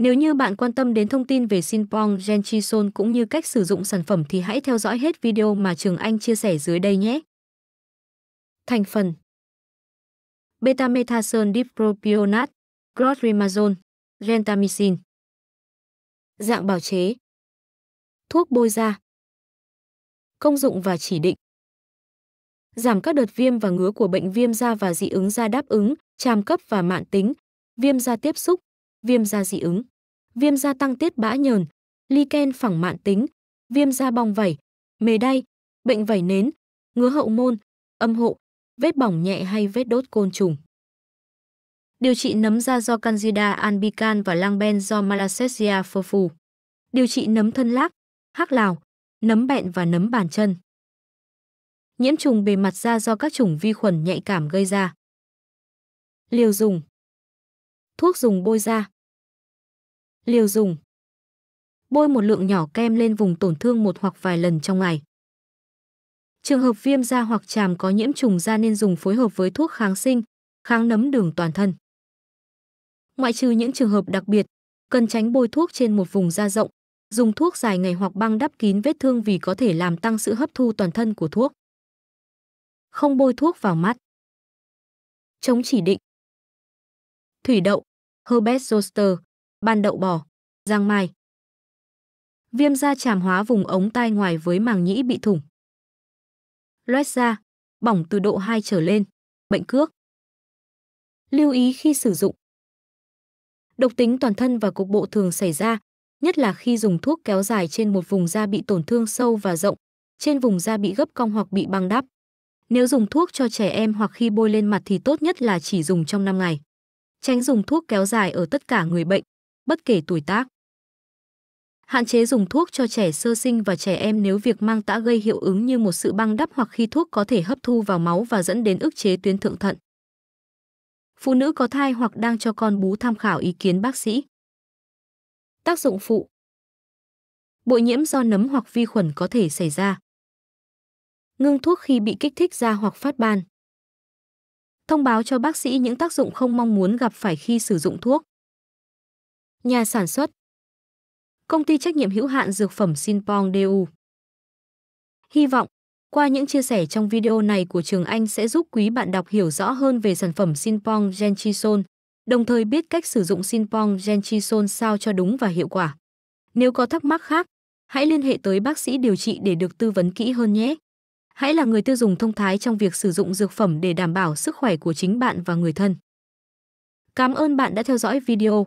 Nếu như bạn quan tâm đến thông tin về Sinpong Genchison cũng như cách sử dụng sản phẩm thì hãy theo dõi hết video mà Trường Anh chia sẻ dưới đây nhé. Thành phần Betamethason Dipropionate, clotrimazole, gentamicin Dạng bào chế Thuốc bôi da Công dụng và chỉ định Giảm các đợt viêm và ngứa của bệnh viêm da và dị ứng da đáp ứng, tràm cấp và mạn tính, viêm da tiếp xúc, viêm da dị ứng viêm da tăng tiết bã nhờn, lichen phẳng mạn tính, viêm da bong vẩy, mề đay, bệnh vẩy nến, ngứa hậu môn, âm hộ, vết bỏng nhẹ hay vết đốt côn trùng. Điều trị nấm da do Candida albicans và lang ben do Malassezia phù. Điều trị nấm thân lác, hắc lào, nấm bẹn và nấm bàn chân. Nhiễm trùng bề mặt da do các chủng vi khuẩn nhạy cảm gây ra. Liều dùng. Thuốc dùng bôi da. Liều dùng. Bôi một lượng nhỏ kem lên vùng tổn thương một hoặc vài lần trong ngày. Trường hợp viêm da hoặc tràm có nhiễm trùng da nên dùng phối hợp với thuốc kháng sinh, kháng nấm đường toàn thân. Ngoại trừ những trường hợp đặc biệt, cần tránh bôi thuốc trên một vùng da rộng, dùng thuốc dài ngày hoặc băng đắp kín vết thương vì có thể làm tăng sự hấp thu toàn thân của thuốc. Không bôi thuốc vào mắt. Chống chỉ định. Thủy đậu, herpes zoster, ban đậu bò, giang mai. Viêm da chàm hóa vùng ống tai ngoài với màng nhĩ bị thủng. Loét da, bỏng từ độ 2 trở lên, bệnh cước. Lưu ý khi sử dụng. Độc tính toàn thân và cục bộ thường xảy ra, nhất là khi dùng thuốc kéo dài trên một vùng da bị tổn thương sâu và rộng, trên vùng da bị gấp cong hoặc bị băng đắp. Nếu dùng thuốc cho trẻ em hoặc khi bôi lên mặt thì tốt nhất là chỉ dùng trong 5 ngày. Tránh dùng thuốc kéo dài ở tất cả người bệnh bất kể tuổi tác. Hạn chế dùng thuốc cho trẻ sơ sinh và trẻ em nếu việc mang tã gây hiệu ứng như một sự băng đắp hoặc khi thuốc có thể hấp thu vào máu và dẫn đến ức chế tuyến thượng thận. Phụ nữ có thai hoặc đang cho con bú tham khảo ý kiến bác sĩ. Tác dụng phụ Bội nhiễm do nấm hoặc vi khuẩn có thể xảy ra. Ngưng thuốc khi bị kích thích da hoặc phát ban. Thông báo cho bác sĩ những tác dụng không mong muốn gặp phải khi sử dụng thuốc. Nhà sản xuất Công ty trách nhiệm hữu hạn dược phẩm Sinpong DU Hy vọng, qua những chia sẻ trong video này của Trường Anh sẽ giúp quý bạn đọc hiểu rõ hơn về sản phẩm Sinpong Genchison, đồng thời biết cách sử dụng Sinpong Genchison sao cho đúng và hiệu quả. Nếu có thắc mắc khác, hãy liên hệ tới bác sĩ điều trị để được tư vấn kỹ hơn nhé. Hãy là người tiêu dùng thông thái trong việc sử dụng dược phẩm để đảm bảo sức khỏe của chính bạn và người thân. Cảm ơn bạn đã theo dõi video.